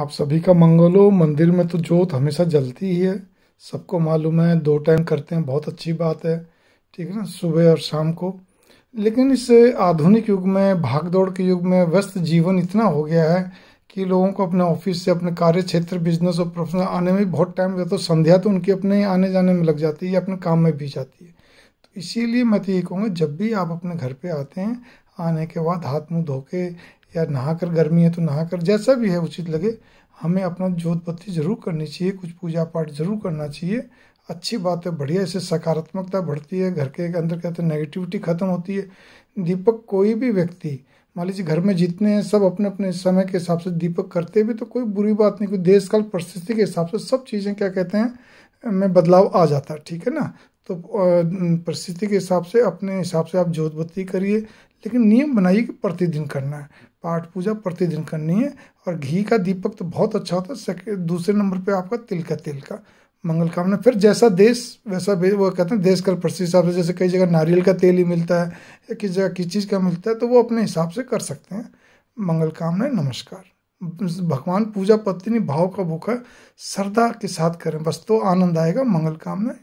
आप सभी का मंगल हो मंदिर में तो जोत हमेशा जलती ही है सबको मालूम है दो टाइम करते हैं बहुत अच्छी बात है ठीक है ना सुबह और शाम को लेकिन इस आधुनिक युग में भागदौड़ के युग में व्यस्त जीवन इतना हो गया है कि लोगों को अपने ऑफिस से अपने कार्य क्षेत्र बिजनेस और प्रोफेशनल आने में बहुत टाइम लगता है तो संध्या तो उनकी अपने आने जाने में लग जाती है या अपने काम में भी जाती है इसीलिए मैं तो ये कहूँगा जब भी आप अपने घर पे आते हैं आने के बाद हाथ मुंह धो के या नहा कर गर्मी है तो नहा कर जैसा भी है उचित लगे हमें अपना जोत बत्ती जरूर करनी चाहिए कुछ पूजा पाठ जरूर करना चाहिए अच्छी बात है बढ़िया इससे सकारात्मकता बढ़ती है घर के अंदर कहते हैं नेगेटिविटी खत्म होती है दीपक कोई भी व्यक्ति मान लीजिए घर में जितने हैं सब अपने अपने समय के हिसाब से दीपक करते भी तो कोई बुरी बात नहीं कोई देश काल परिस्थिति के हिसाब से सब चीज़ें क्या कहते हैं में बदलाव आ जाता है ठीक है ना तो परिस्थिति के हिसाब से अपने हिसाब से आप जोत बत्ती करिए लेकिन नियम बनाइए कि प्रतिदिन करना है पाठ पूजा प्रतिदिन करनी है और घी का दीपक तो बहुत अच्छा होता है दूसरे नंबर पे आपका तिल का तिल का मंगल कामना फिर जैसा देश वैसा वो कहते हैं देश का प्रसिद्ध हिसाब से जैसे कई जगह नारियल का तेल ही मिलता है या किस जगह किस चीज़ का मिलता है तो वो अपने हिसाब से कर सकते हैं मंगल कामना नमस्कार भगवान पूजा पत्नी भाव का भूखा श्रद्धा के साथ करें बस तो आनंद आएगा मंगल कामना